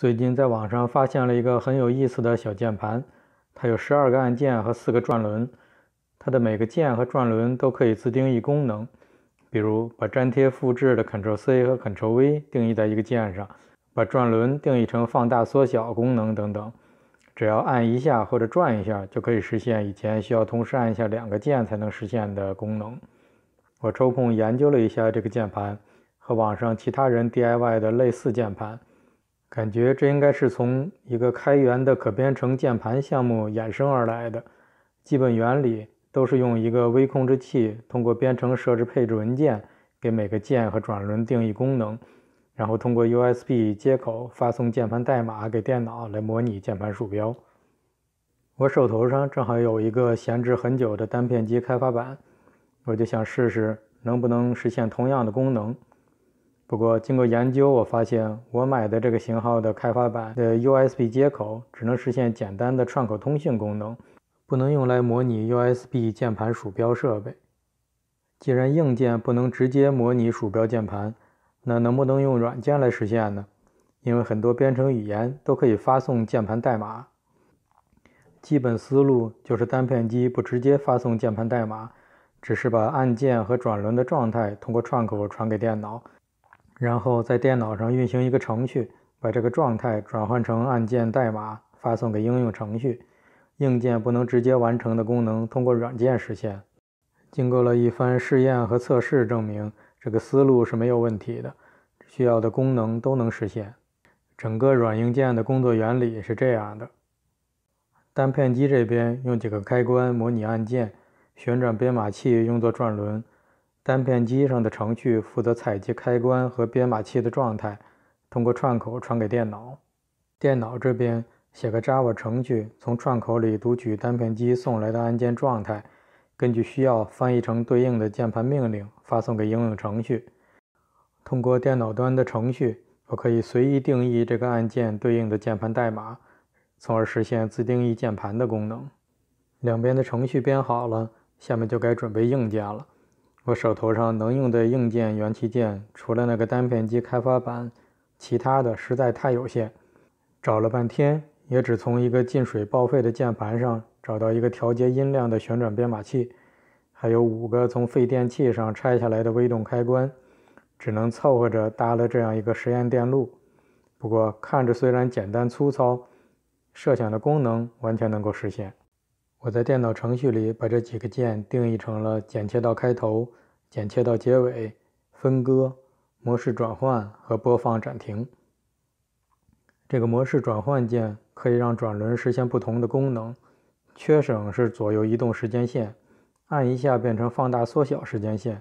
最近在网上发现了一个很有意思的小键盘，它有十二个按键和四个转轮，它的每个键和转轮都可以自定义功能，比如把粘贴复制的 Ctrl+C 和 Ctrl+V 定义在一个键上，把转轮定义成放大缩小功能等等，只要按一下或者转一下就可以实现以前需要同时按下两个键才能实现的功能。我抽空研究了一下这个键盘和网上其他人 DIY 的类似键盘。感觉这应该是从一个开源的可编程键盘项目衍生而来的，基本原理都是用一个微控制器通过编程设置配置文件，给每个键和转轮定义功能，然后通过 USB 接口发送键盘代码给电脑来模拟键盘鼠标。我手头上正好有一个闲置很久的单片机开发板，我就想试试能不能实现同样的功能。不过，经过研究，我发现我买的这个型号的开发板的 USB 接口只能实现简单的串口通信功能，不能用来模拟 USB 键盘鼠标设备。既然硬件不能直接模拟鼠标键盘，那能不能用软件来实现呢？因为很多编程语言都可以发送键盘代码。基本思路就是单片机不直接发送键盘代码，只是把按键和转轮的状态通过串口传给电脑。然后在电脑上运行一个程序，把这个状态转换成按键代码，发送给应用程序。硬件不能直接完成的功能，通过软件实现。经过了一番试验和测试，证明这个思路是没有问题的，需要的功能都能实现。整个软硬件的工作原理是这样的：单片机这边用几个开关模拟按键，旋转编码器用作转轮。单片机上的程序负责采集开关和编码器的状态，通过串口传给电脑。电脑这边写个 Java 程序，从串口里读取单片机送来的按键状态，根据需要翻译成对应的键盘命令，发送给应用程序。通过电脑端的程序，我可以随意定义这个按键对应的键盘代码，从而实现自定义键盘的功能。两边的程序编好了，下面就该准备硬件了。我手头上能用的硬件元器件，除了那个单片机开发板，其他的实在太有限。找了半天，也只从一个进水报废的键盘上找到一个调节音量的旋转编码器，还有五个从废电器上拆下来的微动开关，只能凑合着搭了这样一个实验电路。不过看着虽然简单粗糙，设想的功能完全能够实现。我在电脑程序里把这几个键定义成了剪切到开头、剪切到结尾、分割、模式转换和播放暂停。这个模式转换键可以让转轮实现不同的功能。缺省是左右移动时间线，按一下变成放大缩小时间线，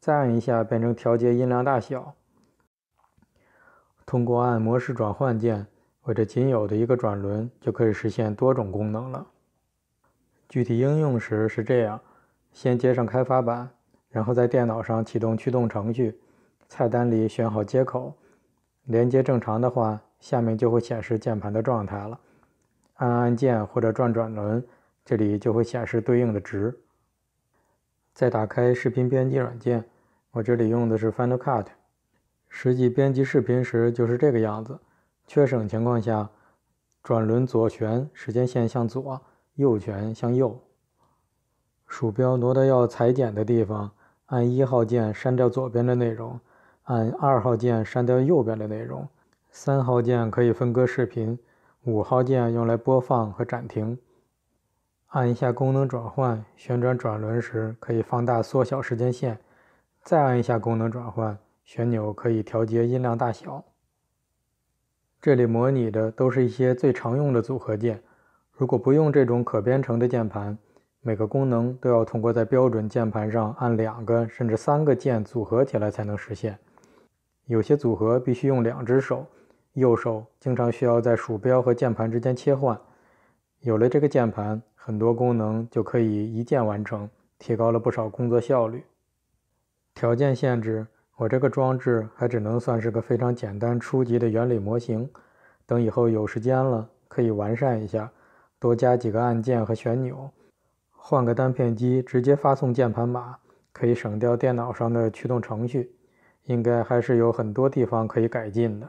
再按一下变成调节音量大小。通过按模式转换键，我这仅有的一个转轮就可以实现多种功能了。具体应用时是这样：先接上开发板，然后在电脑上启动驱动程序，菜单里选好接口，连接正常的话，下面就会显示键盘的状态了。按按键或者转转轮，这里就会显示对应的值。再打开视频编辑软件，我这里用的是 Final Cut，实际编辑视频时就是这个样子。缺省情况下，转轮左旋，时间线向左。右拳向右，鼠标挪到要裁剪的地方，按一号键删掉左边的内容，按二号键删掉右边的内容，三号键可以分割视频，五号键用来播放和暂停。按一下功能转换，旋转转轮时可以放大缩小时间线，再按一下功能转换，旋钮可以调节音量大小。这里模拟的都是一些最常用的组合键。如果不用这种可编程的键盘，每个功能都要通过在标准键盘上按两个甚至三个键组合起来才能实现。有些组合必须用两只手，右手经常需要在鼠标和键盘之间切换。有了这个键盘，很多功能就可以一键完成，提高了不少工作效率。条件限制，我这个装置还只能算是个非常简单初级的原理模型。等以后有时间了，可以完善一下。多加几个按键和旋钮，换个单片机直接发送键盘码，可以省掉电脑上的驱动程序。应该还是有很多地方可以改进的。